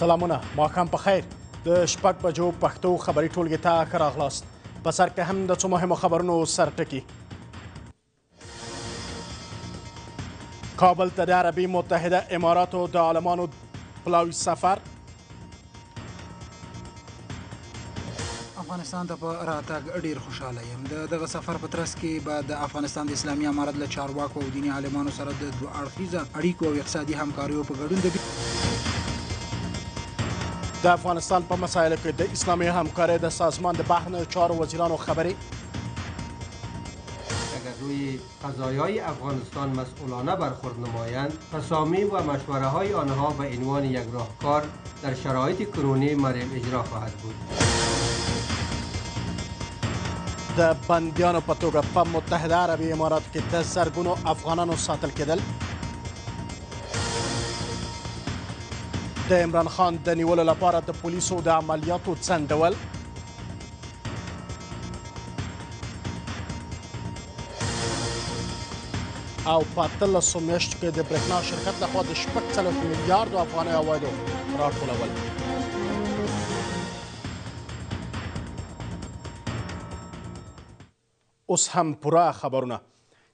سلامونه ماښام په خیر د شپږ بجو پښتو خبري ټولګې ته ښه راغلاست په سر کې هم د څو مهمو خبرونو سرټکي کابل ته د عربي متحده اماراتو د عالمانو پلاوي سفر افغانستان ته په راتګ ډیر خوشاله یم د دغه سفر په ترڅ کې به د افغانستان د اسلامي امارت له چارواکو او دیني عالمانو سره د دوه اړخیزه اړیکو او اقتصادي همکاریو په ګډون د د افغانستان په مسایلو کې د اسلامي همکارۍ د سازمان د بهرنیو چارو وزیرانو خبرې اگر روی قضایای افغانستان مسئولانه برخورد نمایند تصامیم و مشوره های آنها به عنوان یک راهکار در شرایط کرونی مریم اجرا خواهد بود د بندیانو په توګه په متحده عربي اماراتو کې د زرګونو افغانانو ساتل کېدل د عمران خان د نیولو لپاره د پولیسو د عملیاتو څنډول او پاتل سومشت کې د برېښنا شرکت لخوا د 14 میلیارډ افغاني عوایدو راټولول اوس هم پوره خبرونه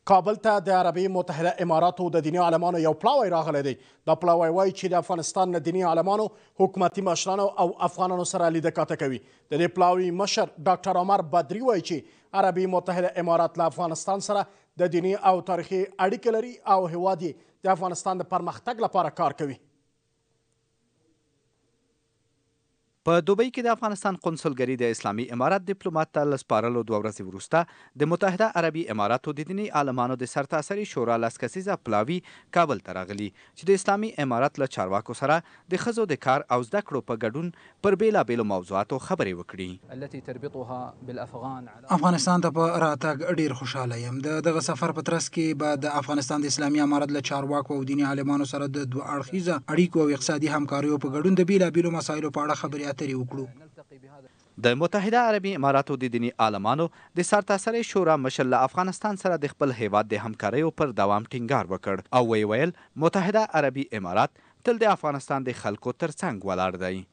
کابل ته د عربي متحده اماراتو د دیني عالمانو یو پلاوی راغلی دی دا پلاوی وایي چې د افغانستان نه دیني عالمانو حکومتي مشرانو او افغانانو سره لیده کاته کوي د دې پلاوی مشر ډاکټر عمر بدري وایي چې عربي متحده امارات له افغانستان سره د دیني او تاریخي اړیکې لري او هیواد د افغانستان د پرمختګ لپاره کار کوي په دوبۍ کې د افغانستان قونسلګری د اسلامي امارات ډیپلوماټ ته لسپارلو دوه ورځې وروسته د متحده عربي اماراتو د دیني عالمانو د سرتاسري شورا لسکسیزه پلاوی کابل ته راغلی چې د اسلامي امارات له چارواکو سره د ښځو د کار او زده کړو په ګډون پر بیلابیلو موضوعاتو خبرې وکړي افغانستان ته په راتګ ډیر خوشاله یم د دغه سفر په ترڅ کې به د افغانستان د اسلامي امارات له چارواکو او دیني عالمانو سره د دوه اړخیزه اړیکو او اقتصادي همکاریو په ګډون د بیلابیلو مسایلو په اړه خبرې خبراترې وکړو د متحده عربی اماراتو د دینی عالمانو د سرتاسري شورا مشر له افغانستان سره د خپل هیواد د همکاریو پر دوام ټینګار وکړ او وی ویل متحده عربی امارات تل د افغانستان د خلکو ترڅنګ ولاړ دی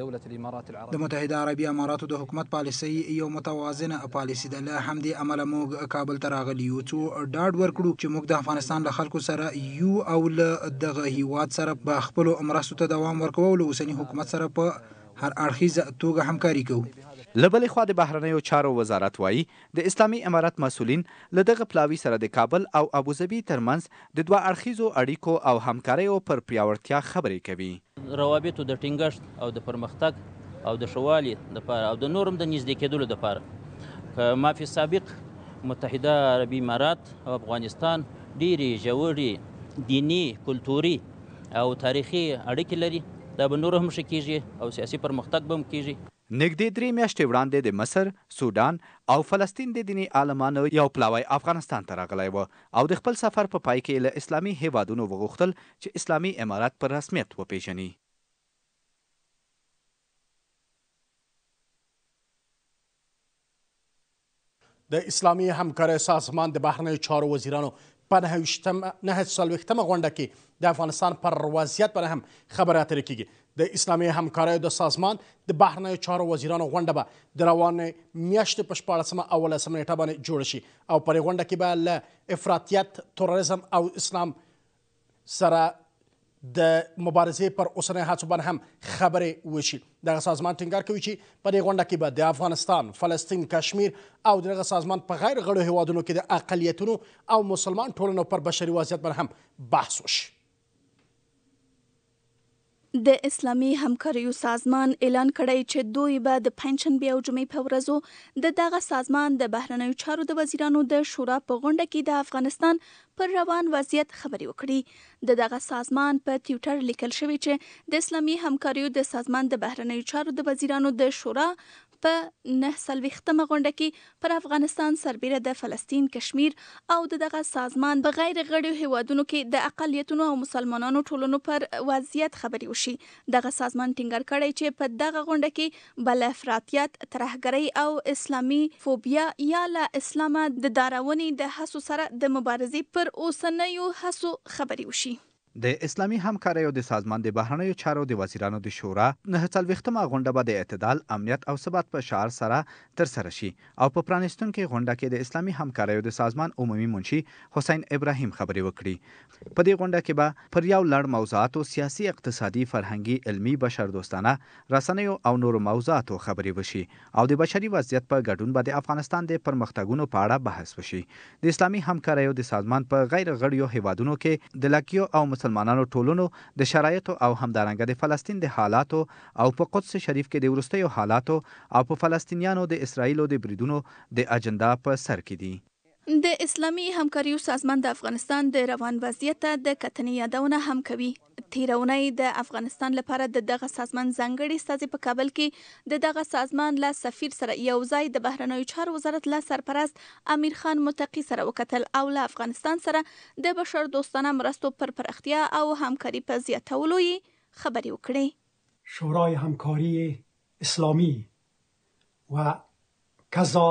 د متحده عربی اماراتو د حکومت پالیسي یو متوازنه پالیسي ده له همدې امله موږ کابل ته راغلي یو څو ډاډ ورکړو چې موږ د افغانستان له خلکو سره یو او له دغه هیواد سره به خپلو مرستو ته دوام ورکوو له اوسني حکومت سره په هر اړخیزه توګه همکاري کوو لبلې خوا د بهرنیو چارو وزارت وایي د اسلامي امارت مسولین له دغه پلاوي سره د کابل او ابوظبي ترمنځ د دوه اړخیزو اړیکو او همکاریو پر پیاوړتیا خبرې کوي روابطو د ټینګښت او د پرمختګ او د شوالي لپاره او د نورم د نږدې کېدلو لپاره که مافي سابق متحده عربي امارات او افغانستان ډېرې ژورې دینی کلتوري او تاریخي اړیکې لري دا به نور هم ښه کیږي او سیاسي پرمختګ به هم کیږي نږدې درې میاشتې وړاندې د مصر، سودان او فلسطین د دیني عالمانو یو پلاوی افغانستان ته راغلی و او د خپل سفر په پا پای کې له اسلامي هیوادونو وغوښتل چې اسلامي امارات پر رسمیت وپیژني. د اسلامي همکارۍ سازمان د بهرنیو چارو وزیرانو په نهه څلوېښتمه غونډه کې د افغانستان پر وضعیت باندې هم خبرې اترې کیږي د اسلامي همکاریو د سازمان د بهرنیو چارو وزیرانو غونډه به د روانې میاشتې په شپاړسمه اولسمه نیټه باندې جوړه شي او پرې غونډه کې به له افراطیت تروریزم او اسلام سره د مبارزې پر اوسنۍ هڅو باندې هم خبرې وشي دغه سازمان ټینګار کوي چې په دې غونډه کې به د افغانستان فلسطین کشمیر او دغه سازمان په غیر غړو هیوادونو کې د اقلیتونو او مسلمان ټولنو پر بشري وضعیت باندې هم بحث وشي د اسلامي همکاریو سازمان اعلان کړی چې دوی به د پنځشنبه او جمعې په ورځو د دغه سازمان د بهرنیو چارو د وزیرانو د شورا په غونډه کې د افغانستان پر روان وضعیت خبرې وکړي د دغه سازمان په ټوئیټر لیکل شوی چې د اسلامي همکاریو د سازمان د بهرنیو چارو د وزیرانو د شورا په نه څلوېښتمه غونډه کې پر افغانستان سربیره د فلسطین کشمیر او د دغه سازمان بغیر غړیو هیوادونو کې د اقلیتونو او مسلمانانو ټولنو پر وضعیت خبري وشي دغه سازمان ټینګار کړی چې په دغه غونډه کې بل افراطیت ترهګرۍ او اسلامي فوبیا یا له اسلامه د دارونې د هڅو سره د مبارزې پر اوسنیو هڅو خبري وشي د اسلامي همکاریو د سازمان د بهرنیو چارو د وزیرانو د شورا نه څلويختمه غونډه به د اعتدال امنیت او ثبات په شعار سره تر سره شي او په پرانستون کې غونډه کې د اسلامي همکاریو د سازمان عمومي منشي حسین ابراهیم خبرې وکړي په دې غونډه کې به پر یو لړ موضوعاتو سیاسي اقتصادي فرهنګي علمی بشردوستانه رسنیو او نورو موضوعاتو خبرې وشي او د بشري وضعیت په ګډون به د افغانستان د پرمختګونو په اړه بحث وشي د اسلامي همکاریو د سازمان په غیر غړیو هیوادونو کې د لکیو او مسلمانانو ټولنو د شرایطو او همدارنګه د فلسطین د حالاتو او په قدس شریف کې د وروستیو حالاتو او په فلسطینیانو د اسرایلو د بریدونو د اجنډا په سر کې دي د اسلامي همکاریو سازمان د افغانستان د روان وضعیت ته د کتنې یادونه هم کوي تیره اونۍ د افغانستان لپاره د دغه سازمان ځانګړي استازي په کابل کې د دغه سازمان له سفیر سره یو ځای د بهرنیو چارو وزارت له سرپرست امیر خان متقی سره وکتل او له افغانستان سره د بشر دوستانه مرستو پر پراختیا او همکاري په زیاتولو یې خبرې وکړې شورای همکاری اسلامی و کذا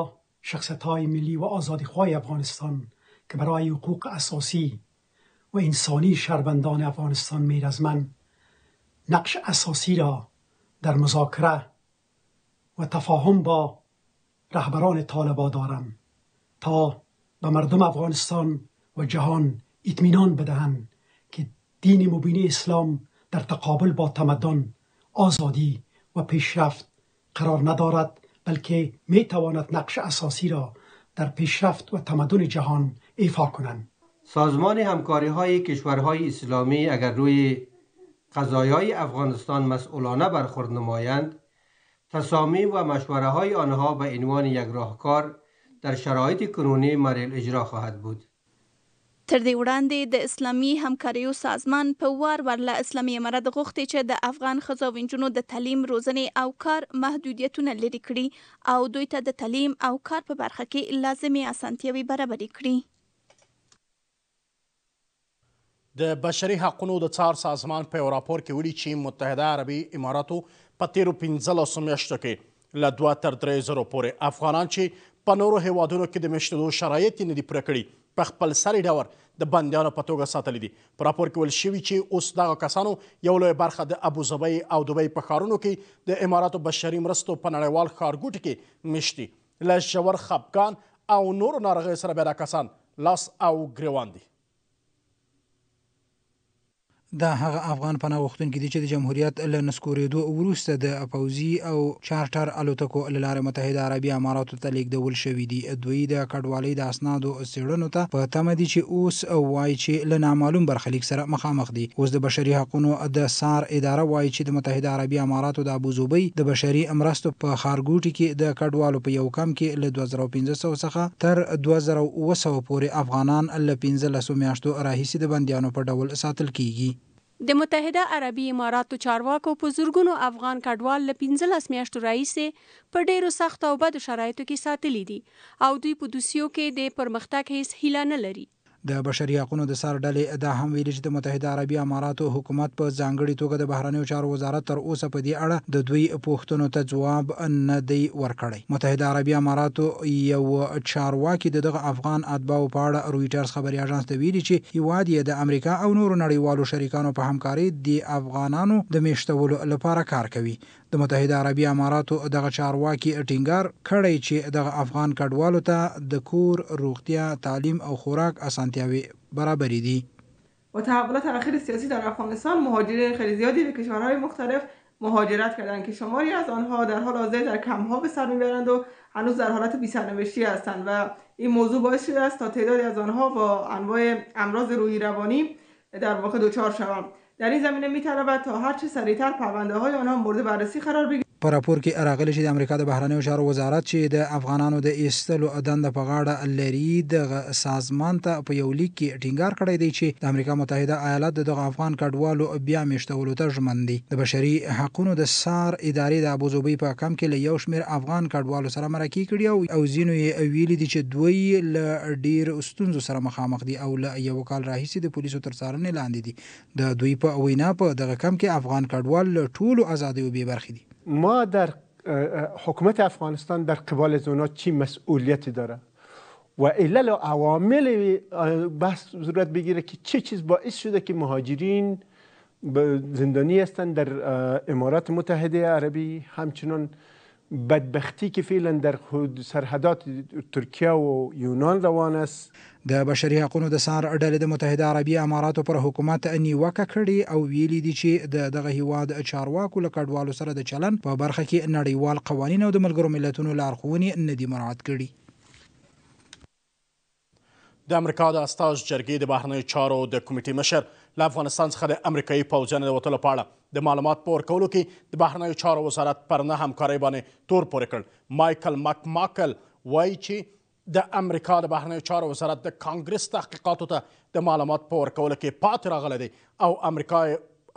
شخصت های ملی و آزادی خواه افغانستان که برای حقوق اساسی و انسانی شهروندان افغانستان میرزمن نقش اساسی را در مذاکره و تفاهم با رهبران طالبا دارم تا به مردم افغانستان و جهان اطمینان بدهند که دین مبین اسلام در تقابل با تمدن آزادی و پیشرفت قرار ندارد بلکه می تواند نقش اساسی را در پیشرفت و تمدن جهان ایفا کنند سازمان همکاری های کشورهای اسلامی اگر روی قضایای افغانستان مسئولانه برخورد نمایند تصامیم و مشوره های آنها به عنوان یک راهکار در شرایط کنونی مریل اجرا خواهد بود تر دې وړاندې د اسلامي همکاریو سازمان په وار وار له اسلامي امارت غوښتي چې د افغان ښځو او نجونو د تعلیم روزنې او کار محدودیتونه لرې کړي او دوی ته د تعلیم او کار په برخه کې لازمي اسانتیاوي برابرې کړي د بشري حقوقو د څار سازمان په راپور کې ویلي چې متحده عربي اماراتو په تیرو 15 میاشتو کې له 2 تر 3 زره پورې افغانان چې په نورو هیوادونو کې د میشتېدو شرایط یې نه دي پوره کړي په خپل سري ډول د بندیانو په توګه ساتلی دي په راپور کې ویل شوي چې اوس دغه کسانو یو لوی برخه د ابوظبی او دوبۍ په ښارونو کې د اماراتو بشري مرستو په نړیوال ښارګوټي کې میشتي له ژور خپګان او نورو ناروغیو سره بیا دا کسان لاس او ګریوان دي دا هغه افغان پناه غوښتونکي دي چې د جمهوریت له نسکورېدو وروسته د پوځي او چارټر الوتکو له لارې متحده عربي اماراتو ته لیږدول شوي دي دوی د کډوالۍ د اسنادو څېړنو ته په تمه دي چې اوس وایي چې له نامعلوم برخلیک سره مخامخ دي اوس د بشري حقوقو د سار اداره وایي چې د متحده عربي اماراتو د ابوظبي د بشري امراستو په خارګوټي کې د کډوالو په یو کم کې له 2500 څخه تر 2200 پورې افغانان له 1500 میاشتو راهیسې د بندیانو په ډول ساتل کیږي د متحده عربي اماراتو چارواکو په زورګونو افغان کډوال له 15 میاشتو راهیسې په ډیرو سخت او بد شرایطو کې ساتلي دي او دوی په دوسیو کې د پرمختګ هیڅ هیله نه لري د بشري حقوقو د سر ډلې دا هم ویلي چې د متحده عربي اماراتو حکومت په ځانګړي توګه د بهرنیو چارو وزارت تر اوسه په دې اړه د دوی پوښتنو ته ځواب نه دی ورکړی متحده عربي اماراتو یو چارواکي دغه افغان اتباو په اړه رويټرز خبري اژانس ته ویلي چې هیواد یې د امریکا او نورو نړیوالو شریکانو په همکارۍ د افغانانو د میشتولو لپاره کار کوي د متحده عربی اماراتو دغه چارواکی ټینګار کړی چې دغه افغان کډوالو ته د کور روغتیا تعلیم او خوراک اسانتیاوي برابرې دي با تحولات اخیر سیاسی در افغانستان مهاجرین خیلی زیادی به کشورهای مختلف مهاجرت کردند که شماری از آنها در حال حاضر در کمها به سر میبرند و هنوز در حالت بیسرنوشتی هستند و این موضوع باعث شده است تا تعدادی از آنها با انواع امراض روحی روانی در واقع دچار شوند در این زمینه میترود تا هرچه سریعتر پرونده های آنها مورد بررسی قرار بگیرد په راپور کې راغلي چې د امریکا د بهرنیو چارو وزارت چې د افغانانو د ایستلو دنده په غاړه لري د سازمان ته په یو لیک کې ټینګار کړی دی چې د امریکا متحده ایالات د افغان کډوالو بیا میشتولو ته ژمن دي د بشري حقوقو د سار ادارې د ابوظبي په کم کې له یو شمیر افغان کډوالو سره مرکه کړي او ځینو یې ویلي دي چې دوی له ډیر ستونزو سره مخامخ دي او له یو کال راهیسې د پولیسو تر څارنې لاندې دي د دوی په وینا په دغه کم کې افغان کډوال ټولو ازادیو بې برخې دي ما در حکومت افغانستان در قبال زونا چی مسئولیتی داره و علل و عوامل بحث ضرورت بگیره که چه چیز باعث شده که مهاجرین زندانی هستند در امارات متحده عربی همچنان بدبختی که فعلا در سرحدات ترکیه و یونان روان است د بشري حقوقو د سار ډلې د متحده عربی اماراتو پر حکومت نیوکه کړې او ویلي دي چې د دغه هیواد چارواکو له کډوالو سره د چلن په برخه کې نړیوال قوانین او د ملګرو ملتونو لارښوونې نه دي مراعات کړي د امریکا د استاج جرګې د بهرنیو چارو د کمیټې مشر له افغانستان څخه د امریکایي پوځیانو د وتلو په اړه د معلومات په ورکولو کې د بهرنیو چارو وزارت پر نه همکارۍ باندې تور پورې کړ مایکل مک ماکل وایي چې د امریکا د بهرنیو چارو وزارت د کانګرس تحقیقاتو ته د معلومات په ورکولو کې پاتې راغلی دی او امریکا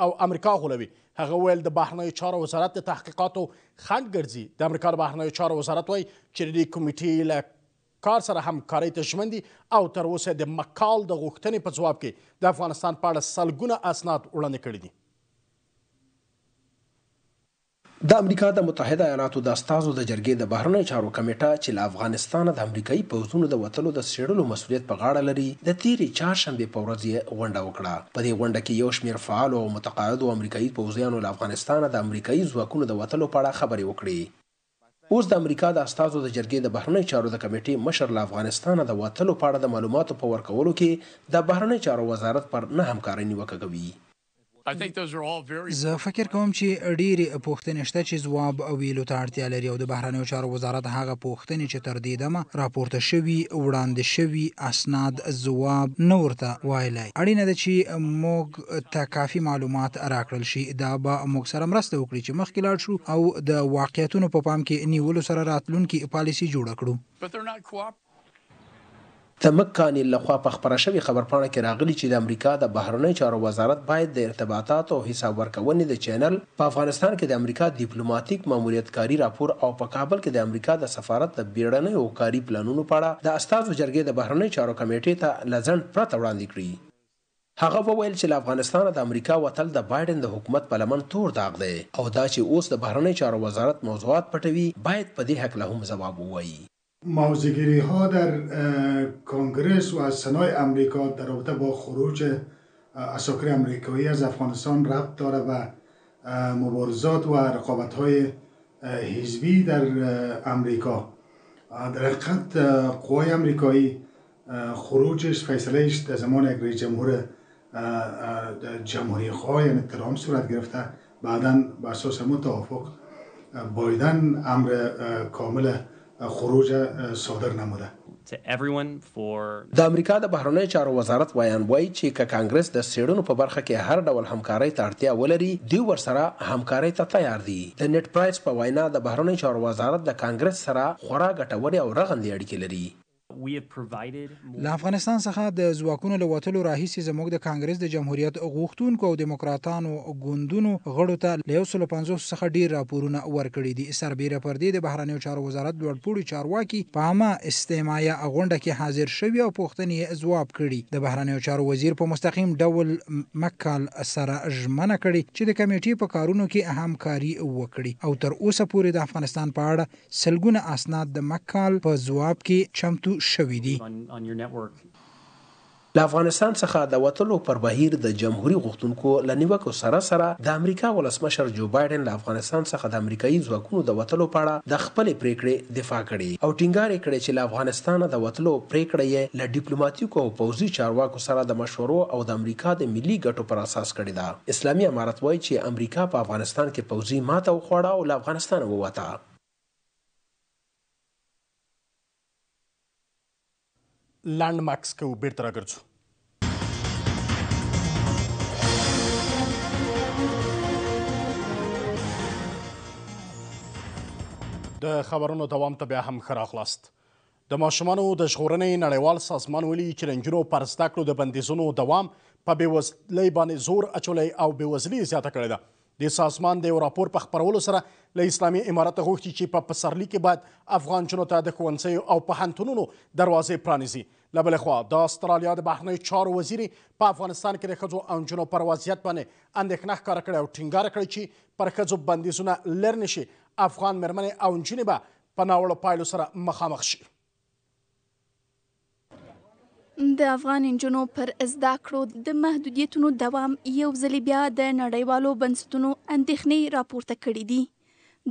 او امریکا غولوي هغه ویل د بهرنیو چارو وزارت د تحقیقاتو خنډ ګرځي د امریکا د بهرنیو چارو وزارت وایي چې د کمیټې له کار سره همکارۍ ته ژمن دي او تر اوسه د مکال د غوښتنې په ځواب کې د افغانستان په اړه سلګونه اسناد وړاندې کړي دي د امریکا د متحده ایالاتو د استازو د جرګې د بهرنی چارو کمیټه چې له افغانستانه د امریکایي پوځونو د وټلو د سیړلو مسولیت په غاړه لري د تیرې چهارشنبه په ورځ یې غونډه وکړه په دې غونډه کې یو شمېر فعال او متقاعد امریکایي پوځیانو له افغانستانه د امریکایي ځواکونو د وټلو په اړه خبرې وکړې اوس د امریکا د استازو د جرګې د بهرنی چارو د کمیټې مشر له افغانستانه د وټلو په اړه د معلوماتو په ورکولو کې د بهرنی چارو وزارت پر نه همکاري نیوکه کوي زه فکر کوم چې ډېری پوښتنې شته چې ځواب ویلو ته اړتیا لري او د بهرنیو چارو وزارت هغه پوښتنې چې تر دې دمه راپورته شوي وړاندې شوي اسناد ځواب نه ورته وایلی اړینه ده چې موږ ته کافي معلومات راکړل شي دا به موږ سره مرسته وکړي چې مخکې لاړ شو او د واقعیتونو په پا پام کې نیولو سره راتلونکي پالیسي جوړه کړو تمکانی لخوا په خبره شوی خبر پاڼه کې راغلی چې د امریکا د بهرنی چارو وزارت باید د ارتباطات او حساب ورکونې د چینل په افغانستان کې د امریکا ډیپلوماټیک ماموریتکاری راپور او په کابل کې د امریکا د سفارت د بیړنۍ او کاری پلانونو په اړه د استادو جرګې د بهرنی چارو کمیټې ته لزند پرته وړاندې کړي هغه وویل چې له افغانستانه د امریکا وتل د بایدن د حکومت په لمن تور داغ دی او دا چې اوس د بهرنی چارو وزارت موضوعات پټوي باید په دې حق له هم جواب ووایي موزگیری ها در کنگرس و از سنای امریکا در رابطه با خروج اساکر امریکایی از افغانستان ربط داره و مبارزات و رقابت های حزبی در امریکا در حقیقت قوای امریکایی خروجش فیصلهش در زمان یک جمهور جمهوری خواه یعنی صورت گرفته بعدا به اساس توافق بایدن امر کامل خروج صادر نموده د امریکا د بهرنیو چارو وزارت ویان وایي چې ک کانګرس د سیډونو په برخه کې هر ډول همکارۍ ته اړتیا ولري دوی ورسره همکارۍ ته تیار دي د نت پرایس په وینا د بهرنیو چارو وزارت د کانګرس سره خورا ګټوري او رغندې اړیکې لري له افغانستان څخه د ځواکونو له وتلو راهیسې زموږ د کانګرس د جمهوریت غوښتونکو او دیموکراتانو ګوندونو غړو ته له 150 څخه ډیر راپورونه ورکړي دي سربیره پر دې د بهرنیو چارو وزارت لوړپوړي چارواکي په عامه استماعي غونډه کې حاضر شوی او پوښتنې ځواب کړي د بهرنیو چارو وزیر په مستقیم ډول مکال سره ژمنه کړي چې د کمیټې په کارونو کې همکاري وکړي او تر اوسه پورې د افغانستان په اړه سلګونه اسناد د مکال په ځواب کې چمتو شوې دي د افغانستان څخه د وټلو پر بهیر د جمهوریت غوښتونکو لنیوکو سره سره د امریکا ولسمشر جو بایدن له افغانستان څخه د امریکایي ځواکونو د وټلو په اړه د خپل پریکړې دفاع کړې او ټینګار کړی چې له افغانستان د وټلو پریکړې له ډیپلوماټیکو او پوځي چارواکو سره د مشورو او د امریکا د ملي ګټو پر اساس کړی دا اسلامي امارت وایي چې امریکا په افغانستان کې پوځي ماته وخوړه او له افغانستان ووته ଲ୍ୟାଣ୍ଡମାର୍କସ୍ କୁ ବିର୍ତ୍ତରା କରୁଛୁ د خبرونو دوام ته بیا هم ښه راغلاست د ماشومانو د ژغورنې نړیوال سازمان ویلي چې د نجونو پر زده کړو د بندیزونو دوام په بېوزلۍ باندې زور اچولی او بېوزلي زیاته کړې ده د سازمان د یو راپور په خپرولو سره له اسلامي امارته غوښتي چې په پسرلي کې باید افغان نجونو ته د ښوونځیو او پوهنتونونو دروازې پرانیزي له بلې خوا د استرالیا د بهرنیو چارو وزیر په افغانستان کې د ښځو او نجونو پر وضعیت باندې اندېښنه ښکاره کړې او ټینګار کړی چې پر ښځو بندیزونه لر نشي افغان مېرمنې او نجونې به په ناوړو پایلو سره مخامخ شي د افغان انجنونو پر زده کړو د محدودیتونو دوام یو ځل بیا د نړیوالو بنسټونو اندېښنې راپورته کړې دي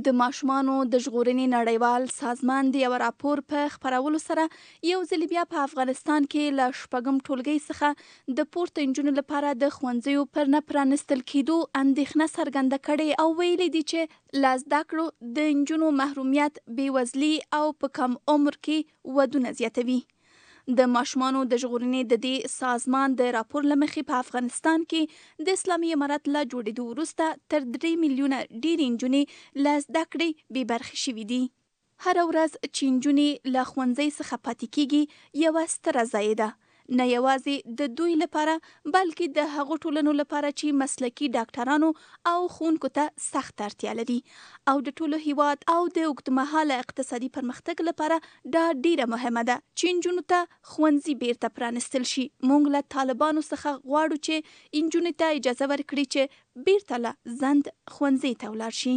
د ماشومانو د ژغورنې نړیوال سازمان د یو راپور په خپرولو سره یو ځل بیا په افغانستان کې له شپږم ټولګي څخه د پورته نجونو لپاره د ښوونځیو پر نه پرانستل کېدو اندېښنه څرګنده کړې او ویلي دي چې له زده کړو د نجونو محرومیت بېوزلي او په کم عمر کې ودونه زیاتوي د ماشومانو د ژغورنې د دې سازمان د راپور لمخې په افغانستان کې د اسلامي امارت له جوړېدو وروسته تر 3 میلیونه ډېری نجونې لاس دکړې بې برخې شوې دي هر ورځ چینجونې له خوندزۍ څخه پاتې کیږي یو ستر ځای ده نه یوازې د دوی لپاره بلکې د هغو ټولنو لپاره چې مسلکی ډاکټرانو او خونکو ته سخت اړتیا لري او د ټولو هیواد او د اوږدمهاله اقتصادي پرمختګ لپاره دا ډیره مهمه ده چې نجونو ته ښوونځي بیرته پرانستل شي مونږ له طالبانو څخه غواړو چې نجونو ته اجازه ورکړي چې بیرته له زند ښوونځي ته ولاړ شي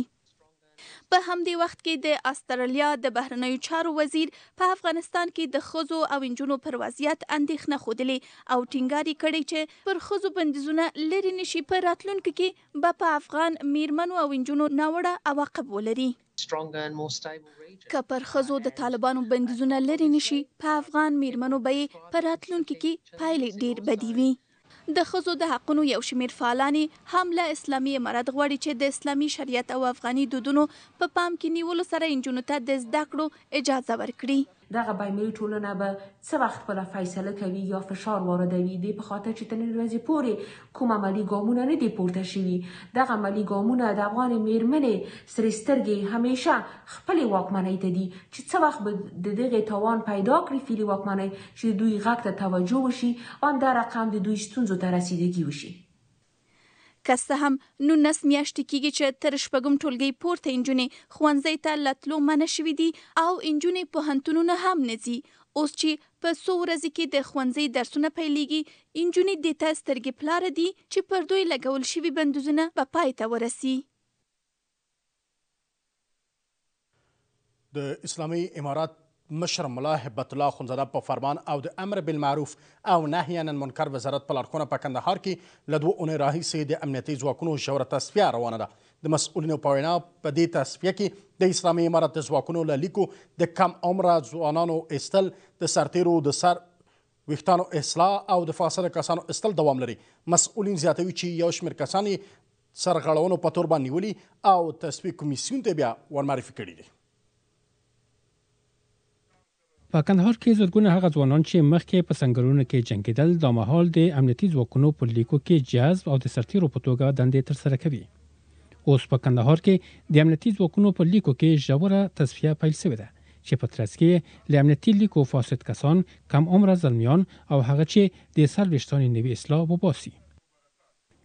په همدې وخت کې د استرالیا د بهرنیو چارو وزیر په افغانستان کې د خزو او انجونو پر وضعیت اندېښنه خودلې او ټینګار کړی چې پر خزو بندیزونه لري نشي په راتلونکو کې به په افغان میرمنو او انجونو ناوړه عواقب ولري که پر خزو د طالبانو بندیزونه لري نشي په افغان میرمنو به یې په راتلونکو کې پایلې ډیر بدې وي د خزو د حقونو یو شمیر فعالانی هم له اسلامي امارت غوړي چې د اسلامي شریعت او افغاني دودونو په پا پام کې نیولو سره انجونو ته د زده کړو اجازه ورکړي دغه بایمري ټولنه به څه وخت خپله فیصله کوي یا فشار واردوي دې په خاطر چې تر نن ورځې پورې کوم عملي ګامونه نه دي پورته شوي دغه عملي ګامونه د افغان میرمنې سرې سترګې همیشه خپلې واکمنۍ ته دي چې څه وخت به د دغې توان پیدا کړي فیلي واکمنۍ چې دوی غږ ته توجه وشي او همدا رقم د دوی ستونزو ته رسیدګي وشي که څه هم نولس میاشتې کېږي چې تر شپږم ټولګي پورته نجونې ښوونځي ته لتلو منع شوي دي او نجونې پوهنتونونه هم نه ځي اوس چې په څو ورځې کې د ښوونځي درسونه پیلېږي نجونې د ته سترګې پلاره دي چې پر دوی لګول شوي بندوزونه به پای ته ورسي د اسلامي امارات مشر ملا هبت الله خونزاده په فرمان او د امر بالمعروف او نهی عن المنکر وزارت په لارښوونه په کندهار کې له دوه اونۍ راهیسې د امنیتي ځواکونو ژوره تصفیه روانه ده د مسؤلینو په وینا په دې تصفیه کې د اسلامي امارت د ځواکونو له لیکو د کم عمره ځوانانو ایستل د سرتیرو د سر ویښتانو اصلاح او د فاسده کسانو ایستل دوام لري مسؤلین زیاتوي چې یو شمېر کسان یې سرغړونو په تور باندې نیولي او تصفیه کمیسیون ته بیا ورمعرفي کړي دي په کندهار کې زړګونه هغه ځوانان چې مخکې په سنگرونو کې جنگیدل د ماحول د امنیتي ځواکونو په لیکو کې جذب او د سرتیرو په توګه دندې تر سره کوي اوس په کندهار کې د امنیتي ځواکونو په لیکو کې ژوره تصفیه پیل شوې ده چې په ترڅ کې له امنیتي لیکو فاسد کسان کم عمر زلمیان او هغه چې د سروشتان نوي اصلاح وباسي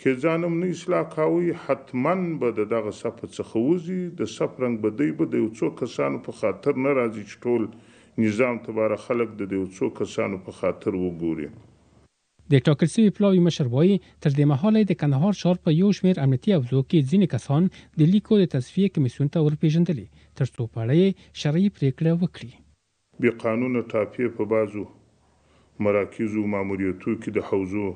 که ځانم نه اصلاح کاوي حتما به دغه صف څخه وځي د صف رنگ بدی به د یو څو کسانو په خاطر نه راځي چې ټول نظام تباره خلک د دې څو کسانو په خاطر وګوري د ټاکل شوی پلاوی مشر وایي تر دې مهاله د کندهار ښار په یو شمیر امنیتي حوزو کې ځینې کسان د لیکو د تصفیه کمیسیون ته ورپیژندلې تر څو په اړه شرعي پریکړه وکړي بې قانون ټاپې په بازو مراکزو ماموریتو کې د حوزو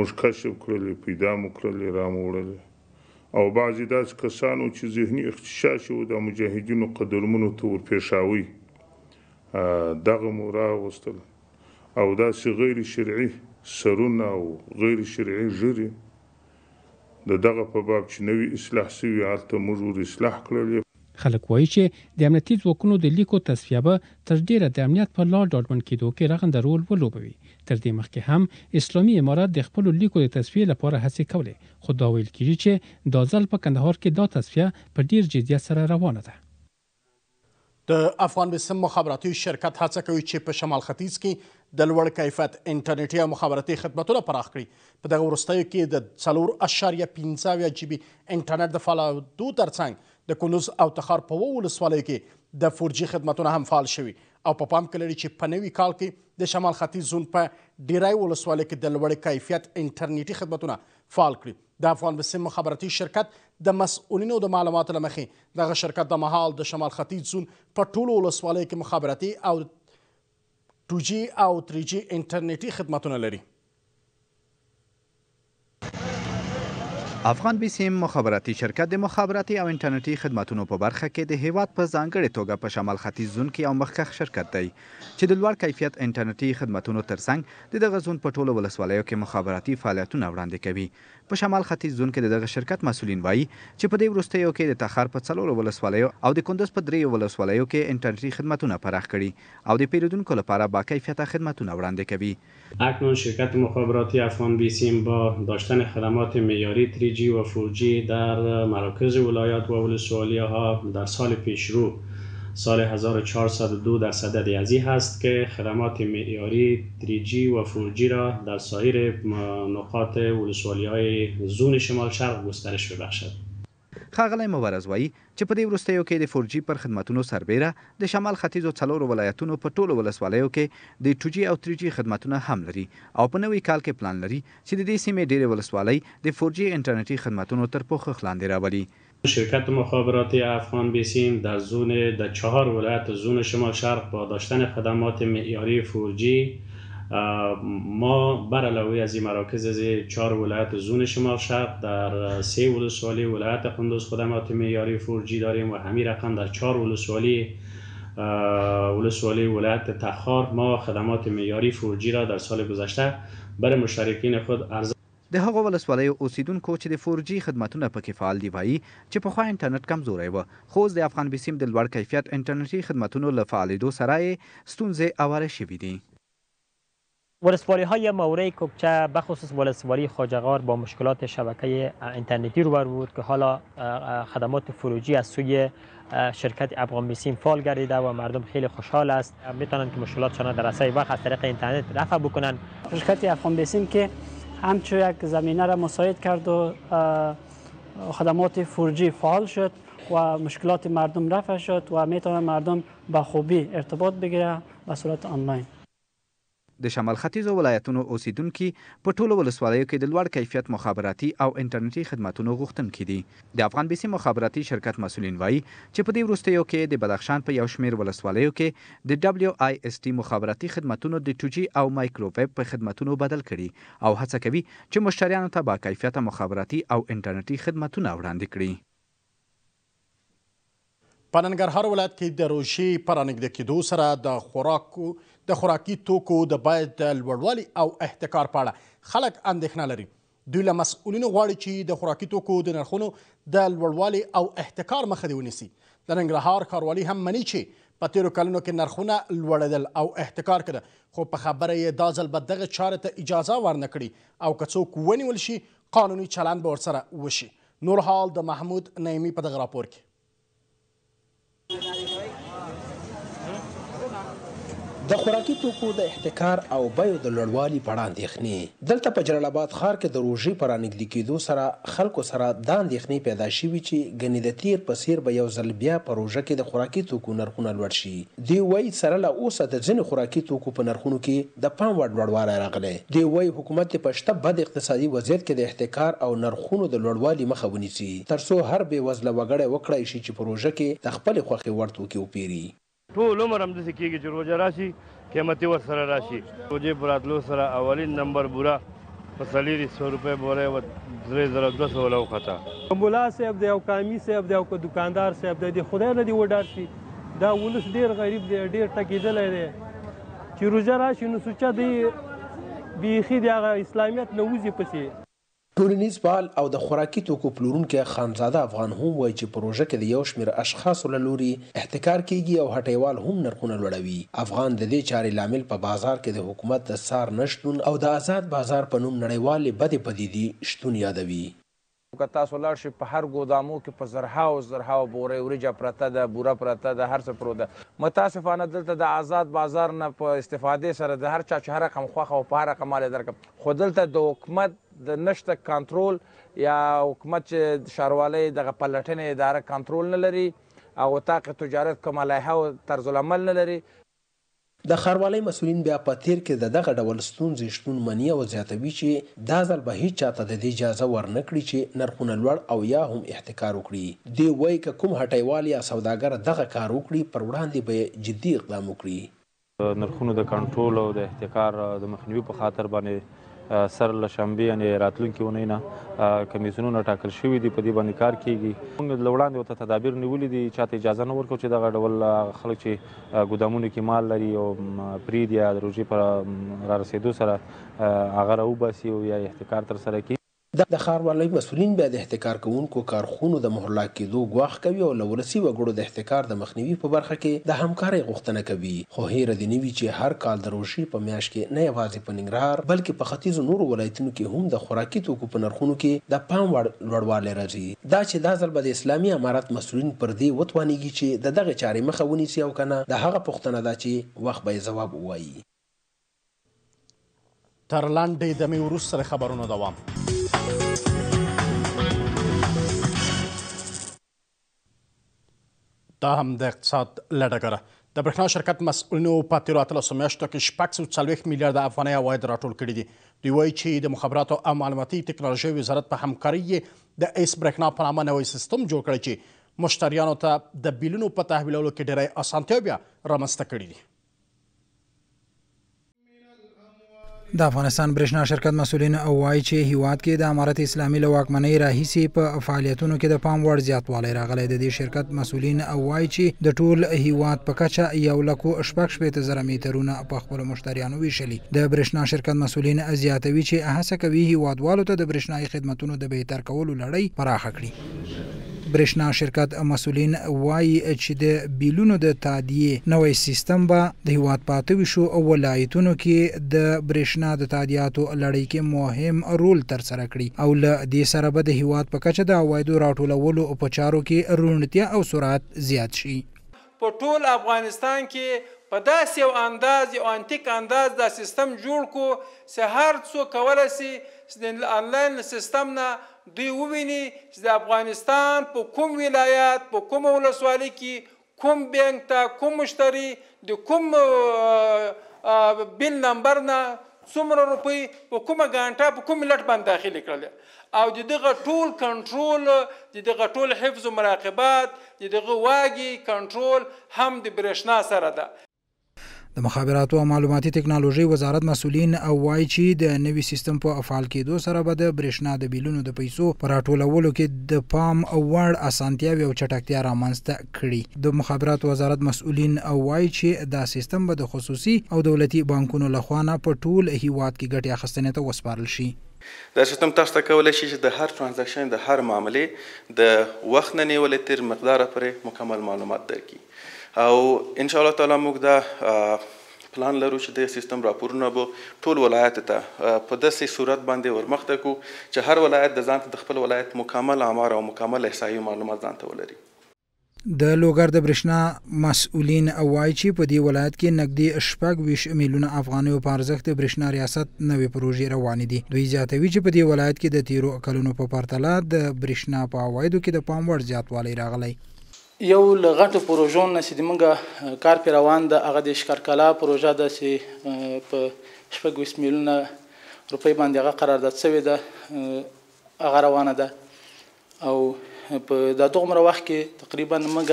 مشکشف کړل پیدا مو کړل راموړل او بعضی داس کسانو چې ذهني اختشاش او د مجاهدینو قدرمنو تور پیښاوي دغه مو راوستل او داسې غیر شرعي سرونه او غیر شرعي ژري د دغه په باب چې نوې اصلاح شوی حالت موږ اصلاح کړل خلک وایي چې د امنیتي ځواکونو د لیکو تصفیه به تر ډیره د امنیت په لار ډاډمن کیدو کې رغنده رول ولوبوي تر دې مخکې هم اسلامي امارات د خپل لیکو د تصفیه لپاره هڅې کولې خو دا ویل کیږي چې دا ځل په کندهار کې دا تصفیه په ډیر جدیت سره روانه ده د افغان بسم مخابراتي شرکت هڅه کوي چې په شمال ختیځ کې د لوړ کیفیت انټرنیټي او مخابراتي خدماتونه پراخ کړي په دغه وروستیو کې د څلور اعشاریه پنځه جی بي انټرنیټ د فعالېدو ترڅنګ د کندوز او تخار په اوو ولسوالیو کې د فور جي خدماتونه هم فعال شوي او په پام کې لري چې په نوي کال کې د شمال ختیځ زون په ډیری ولسوالۍ کې د لوړ کیفیت انټرنیټي خدمتونه فعال کړي د افغان بسم مخابراتي شرکت د مسؤلینو د معلوماتو لمخې دغه شرکت د مهال د شمال ختیځ زون په ټولو ولسوالیو کې مخابراتي او 2G او 3G انټرنیټي خدمتونه لري افغان بي سي ام مخابراتي شرکت د مخابراتي او انټرنیټي خدماتو په برخه کې د هیواد په ځانګړې توګه په شمال ختیځ زون کې یو مخکښ شرکت دی چې د لوړ کیفیت انټرنیټي خدماتو ترڅنګ د دغه زون په ټولو ولسوالیو کې مخابراتي فعالیتونه وړاندې کوي په شمال ختیځ زون کې دغه شرکت مسولین وایي چې په دې وروستیو کې د تخار په څلورو ولسوالیو او د کندز په دریو ولسوالیو کې انټرنیټي خدماتونه پراخ کړي او د پیرودونکو لپاره با کیفیت خدماتونه وړاندې کوي اکنون شرکت مخابراتی افغان بیسیم با داشتن خدمات معیاری 3G و 4G در مراکز ولایات و ولسوالیه ها در سال پیشرو سال 1402 در صدد ازی هست که خدمات معیاری 3G و 4G را در سایر نقاط ولسوالی های زون شمال شرق گسترش ببخشد. خاغلی مبارز وایي چې په دې وروستیو کې د 4G پر خدماتونو سربیره د شمال ختیځو څلورو ولایتونو په ټولو ولسوالیو کې د 2G او 3G خدماتونه هم لري او په نوې کال کې پلان لري چې د دې سیمې ډېرې ولسوالۍ د 4G انټرنیټي خدماتونو تر پوښښ لاندې راولي شرکت مخابراتی افغان بیسیم در زون در چهار ولایت زون شمال شرق با داشتن خدمات معیاری فورجی ما بر علاوه از این مراکز از چهار ولایت زون شمال شرق در سه ولسوالی ولایت قندوز خدمات معیاری فورجی داریم و همین رقم در چهار ولسوالی ولسوالی ولایت تخار ما خدمات معیاری فورجی را در سال گذشته بر مشترکین خود ارز د هغو ولسوالیو اوسیدونکو چې د فور جي خدماتونه پکې فعال دي وایي چې پخوا انټرنیټ کمزوری و خو اوس د افغان بي سیم د لوړ کیفیت انټرنیټي خدماتونو له فعالېدو سره یې ستونزې اواره شوي دي ولسوالی های موره کوکچه بخصوص ولسوالی خاجغار با مشکلات شبکه اینترنتی روبر بود که حالا خدمات فروجی از سوی شرکت افغان بیسیم فعال گردیده و مردم خیلی خوشحال است میتونن که مشکلاتشان را در اثر وقت از طریق اینترنت رفع بکنن شرکت افغان بیسیم که همچو یک زمینه را مساعد کرد و خدمات فرجی فعال شد و مشکلات مردم رفع شد و میتونه مردم به خوبی ارتباط بگیره به صورت آنلاین د شمال ختیځو ولایتونو اوسیدونکي په ټولو ولسوالیو کې د لوړ کیفیت مخابراتي او انټرنیټي خدماتونو غوښتونکي دي د افغان بیسي مخابراتي شرکت مسولین وایي چې په دې وروستیو کې د بدخشان په یو شمیر ولسوالیو کې د دبليو آی اس ټي مخابراتي خدماتونو د 2G او مایکرو ویب په خدماتونو بدل کړي او هڅه کوي چې مشتریانو ته با کیفیت مخابراتي او انټرنیټي خدماتونه وړاندې کړي په ننګرهار ولایت کې د روژې په رانږدې کېدو سره د خوراکو د خوراکي توکو د باید د لوړوالي او احتکار په اړه خلک اندېښنه لري دوی له مسؤلینو غواړي چې د خوراکي توکو د نرخونو د لوړوالي او احتکار مخه دې ونیسي د ننګرهار ښاروالي هم مني چې په تیرو کلونو کې نرخونه لوړېدل او احتکار کړه خو په خبره یې دا ځل به دغه چارې ته اجازه ورنه کړي او که څوک ونیول شي قانوني چلند به ورسره وشي نور حال د محمود نعیمي په دغه راپور کې د خوراکي توکو د احتکار او بیو د لوړوالي په اړه اندېښنې دلته په جلال آباد ښار کې د روژې په رانږدې کېدو سره خلکو سره دا اندېښنې پیدا شوي چې ګنې د تیر په څیر به یو ځل بیا په روژه کې د خوراکي توکو نرخونه لوړ شي دوی وایي سره له اوسه د ځینو خوراکي توکو په نرخونو کې د پام وړ لوړوالی راغلی دوی وایي حکومت په شته بد اقتصادي وضعیت کې د احتکار او نرخونو د لوړوالي مخه ونیسي تر څو هر بې وزله وګړی وکړای شي چې په روژه کې د خپل خوښې وړ توکي وپیري ټول عمر هم داسې کېږي چې روژه راشي قیمتي ورسره راشي روژې په راتلو سره اولین نمبر بوره په سلیری 100 روپے بوره و 3200 لو خطا مولا صاحب دی او کامی صاحب دی او دکاندار صاحب دی خدای نه دی وډار شي دا ولس ډیر غریب دی ډیر ټکیدل دی چې روزه راشي نو سوچا دی بیخي دی هغه اسلامیت نه وځي پسې ټولنیز فعال او د خوراکي توکو پلورونکي خانزاده افغان هم وایي چې پروژه کې د یو شمیر اشخاصو له لوري احتکار کیږي او هټیوال هم نرخونه لوړوي افغان د دې چارې لامل په بازار کې د حکومت د سار نشتون او د آزاد بازار په نوم نړیوالې بدې پدیدې شتون یادوي که تاسو لاړ شئ په هر ګودامو کې په زرهاو زرهاو بورې وریجه پرته ده بوره پرته ده هر څه پرو ده متاسفانه دلته د آزاد بازار نه په استفادې سره د هر چا چې هر رقم خوښه او په هر رقم مال درکړه خو دلته د حکومت د نشته کنټرول یا حکومت چې شاروالۍ دغه پلټنې اداره کنټرول نه لري او وتاق تجارت کومه لایحه طرز العمل نه لري د خاروالۍ مسولین بیا په تیر کې د دغه ډول ستونزې شتون منی او زیاتوي چې دا ځل به هیڅ چاته د اجازه ورنکړي چې نرخونه لوړ او یا هم احتکار وکړي دی وایي که کوم هټیوال یا سوداګر دغه کار وکړي پر وړاندې به جدي اقدام وکړي نرخونو د کنټرول او د احتکار د مخنیوي په خاطر باندې سر له شنبه یعنی راتلونکي ونې نه کمیسیونونه ټاکل شوي دي په دې باندې کار کیږي موږ لوړاندې وته تدابیر نیولې دي چاته اجازه نه ورکړو چې دغه ډول خلک چې ګودامونو کې مال لري او پرې دي یا د روژې پر رارسېدو سره هغه راوباسي او یا احتکار ترسره کړي د ښاروالۍ مسؤلین بیا د احتکار کوونکو کارخونو د مهرلا کېدو ګواښ کوي او له ولسي وګړو د احتکار د مخنیوي په برخه کې د همکارۍ غوښتنه کوي خو هیره دې نه وي چې هر کال د روژې په میاشت کې نه یوازې په ننګرهار بلکې په ختیځو نورو ولایتونو کې هم د خوراکي توکو په نرخونو کې د پام وړ لوړوالی راځي دا چې دا ځل به د اسلامي امارت مسؤلین پر دې وتوانیږي چې د دغه چارې مخه ونیسي او کنه د هغه پوښتنه ده چې وخت به یې ځواب ووایي تر لنډې دمې وروسته د خبرونو دوام دا هم د اقتصاد لډګره د برښنا شرکت مسؤلینو په تیرو اتلسو میاشتو کې شپږ سوه څلوېښت میلیارده افغانۍ عواید راټول کړي دي دوی وایي چې د مخابراتو او معلوماتي ټکنالوژۍ وزارت په همکارۍ یې د ایس برښنا په نامه نوی سیستم جوړ کړی چې مشتریانو ته د بیلونو په تحویلولو کې ډېری اسانتیاوې بیا رامنځته کړي دي د افغانستان برېښنا شرکت مسولین او وایي چې هیواد کې د امارت اسلامي له واکمنۍ راهیسې په فعالیتونو کې د پام وړ زیاتوالی راغلی د دې شرکت مسولین او وایي چې د ټول هیواد په کچه یو لکو شپږ شپېته زره میټرونه په خپلو مشتریانو ویشلي د برېښنا شرکت مسولین زیاتوي چې هڅه کوي هیوادوالو ته د برېښنایي خدمتونو د بهتر کولو لړۍ پراخه کړي برېښنا شرکت مسولین وایي چې د بیلونو د تادیې نوې سیستم به د هیواد پاتوي شو او ولایتونو کې د برېښنا د تادیاتو لړۍ کې مهم رول تر سره کړي او له دې سره به د هیواد په کچه د عوایدو راټولولو په چارو کې روڼتیا او سرعت زیات شي په ټول افغانستان کې په داسې یو انداز یو انټیک انداز دا سیستم جوړ کو چې هر څوک کولای شي د انلاین سیستم نه دوی وویني چې د افغانستان په کوم ولایت په کوم ولسوالۍ کې کوم بینک ته کوم مشتری د کوم بل نمبر نه څومره روپۍ په کومه غانټه په کوم لټ باندې داخلي کړل او دغه ټول کنټرول دغه ټول حفظ او مراقبات دغه واګي کنټرول هم د برېښنا سره ده د مخابراتو او معلوماتي ټکنالوژي وزارت مسولین او وای چې د نوي سیستم په افعال کېدو سره به د برېښنا د بیلونو د پیسو پر راټولولو کې د پام او وړ اسانتیاوي او چټکتیا رامنځته کړي د مخابراتو وزارت مسولین او وای چې دا سیستم به د خصوصي او دولتي بانکونو لخوا نه په ټول هیواد کې ګټه اخیستنې ته وسپارل شي دا سیستم تاسو ته کولای شي چې د هر ترانزکشن د هر معاملې د وخت نه نیولې تر مقدار پورې مکمل معلومات درکړي او ان شاء الله تعالی موږ دا پلان لرو چې د سیستم راپورونه به ټول ولایت ته په داسې صورت باندې ورمخته کو چې هر ولایت د ځان ته د خپل ولایت مکمل امار او مکمل احصایي معلومات ځان ته ولري د لوګر د برښنا مسؤلین وایي چې په دې ولایت کې نږدې شپږ ویش میلیونه افغانۍ په ارزښت برښنا ریاست نوې پروژې روانې دي دوی زیاتوي چې په دې ولایت کې د تیرو کلونو په پرتله د برښنا په عوایدو کې د پام وړ زیاتوالی راغلی یو لغټو پروژو نه چې موږ کار پی روان د هغه د شکرکلا پروژه د سي په شپږ میلیونه روپۍ باندې هغه قرارداد شوی ده هغه روانه ده او په د دومره وخت کې تقریبا موږ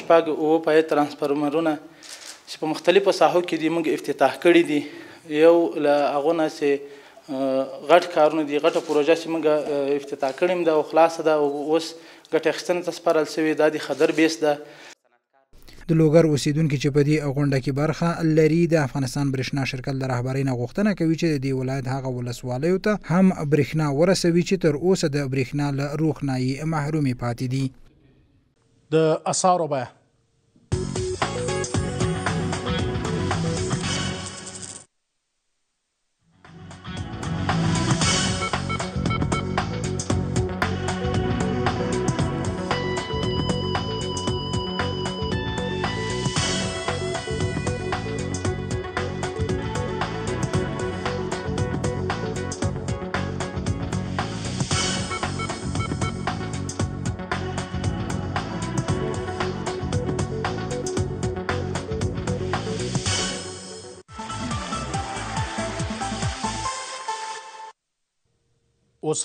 شپږ او په ترانسفورمرونه چې په مختلفو ساحو کې د موږ افتتاح کړي دي یو له هغه نه چې غټ کارونه دي غټه پروژه چې موږ افتتاح کړیم دا او خلاص ده او اوس ګټه اخیستنه ته سپارل شوی دا د خدر بیس ده د لوګر اوسیدونکو چې په دې غونډه کې برخه لري د افغانستان برېښنا شرکت له رهبرۍ نه غوښتنه کوي چې د ولایت هغه ولسوالیو ته هم برېښنا ورسوي چې تر اوسه د برېښنا له روښنایي محرومې پاتې دي د اسارو بیه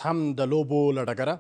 هم د لوبو له ډګره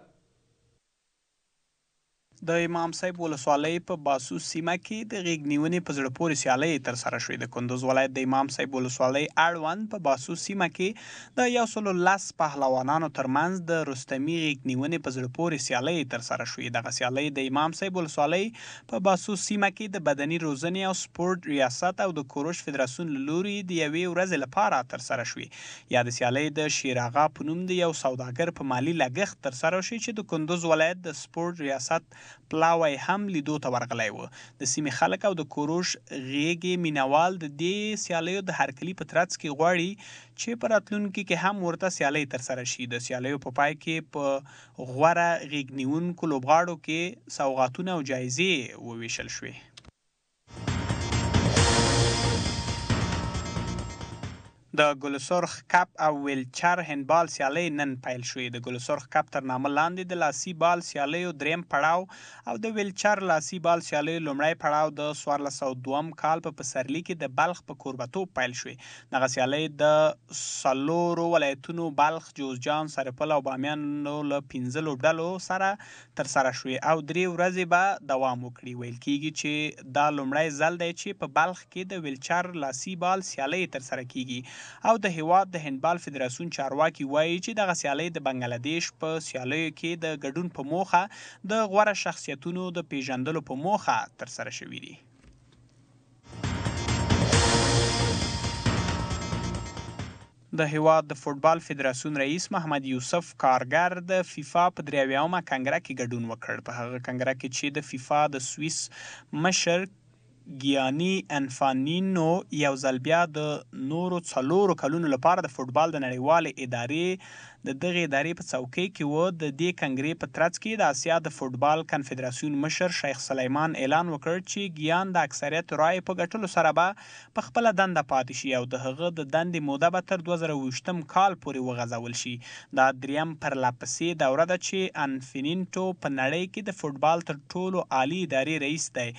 د امام صاحب ولسوالۍ په باسو سیمه کې د غیګ نیونې په زړه پورې سیالۍ تر سره شوې د کندوز ولایت د امام صاحب ولسوالۍ اړوند په باسو سیمه کې د یو سل لس پهلوانانو ترمنځ د رستمی غیګ نیونې په زړه پورې سیالۍ تر سره شوې دغه سیالۍ د امام صاحب ولسوالۍ په باسو سیمه کې د بدني روزنې او سپورت ریاست او د کوروش فدراسیون لوري د یوې ورځې لپاره تر سره شوې یا د سیالۍ د شیراغا په نوم د یو سوداګر په مالی لګښت تر سره شوې چې د کندوز ولایت د سپورت ریاست پلاوی هم لیدو ته ورغلی و د سیمې خلک او د کوروش غیږې مینوال د دې سیالیو د هرکلي په ترڅ کې غواړي چې په راتلونکي کې هم ورته سیالۍ ترسره شي د سیالیو په پای کې په غوره غیږ نیونکو لوبغاړو کې سوغاتونه او جایزې وویشل شوې د ګلسرخ کپ او ویلچر هندبال سیالۍ نن پیل شوې د ګلسرخ کپ تر نامه لاندې د لاسي بال سیالیو دریم پړاو او د ویلچر لاسي بال سیالیو لومړی پړاو د 1402م کال په پسرلي کې د بلخ په کوربتو پیل شوې دغه سیالۍ د سلورو ولایتونو بلخ جوزجان سرپل او بامیان له 15 ډلو سره تر سره شوې او درې ورځې به دوام وکړي ویل کیږي چې دا لومړی ځل دی چې په بلخ کې د ویلچر لاسي بال سیالۍ تر سره کیږي او د هیواد د هندبال فدراسیون چارواکي وایي چې دغه سیالي د بنګلاديش په سیالیو کې د ګډون په موخه د غوره شخصیتونو د پیژندلو په موخه ترسره شوې دي د هیواد د فوتبال فدراسیون رئیس محمد یوسف کارګر د فیفا په دریاویاومه کنګره کې ګډون وکړ په هغه کنګره کې چې د فیفا د سوئیس مشر ګیاني انفانتینو یو ځل بیا د نورو څلورو کلونو لپاره د فوټبال د نړیوالې ادارې د دغه ادارې په څوکۍ کې و د دې کنګرې په ترڅ کې د اسیا د فوټبال کنفدراسیون مشر شیخ سلیمان اعلان وکړ چې ګیان د اکثریت رائے په ګټلو سره به په خپل دنده پاتې شي او د هغه د دندې موده به تر 2020م کال پورې وغځول شي دا دریم پرلاپسې دوره ده چې انفینټو په نړۍ کې د فوټبال تر ټولو عالی ادارې رئیس دی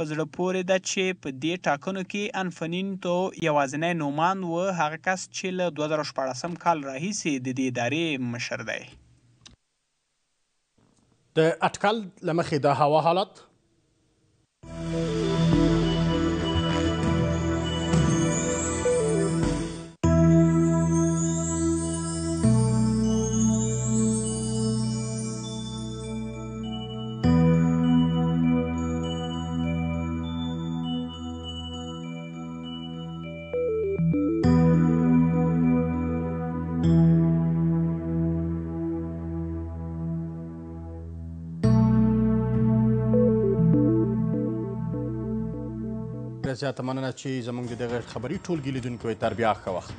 په زړه پورې ده چې په دې ټاکنو کې انفنینتو یوازینی نوماند و هغه کس چې له 2014 کال راهیسې د دې ادارې مشر دی د اټکل لمخې د هوا حالت زیاته مننه چې زموږ د دغه خبري ټولګي لیدونکو یې تر بیا ښه وخت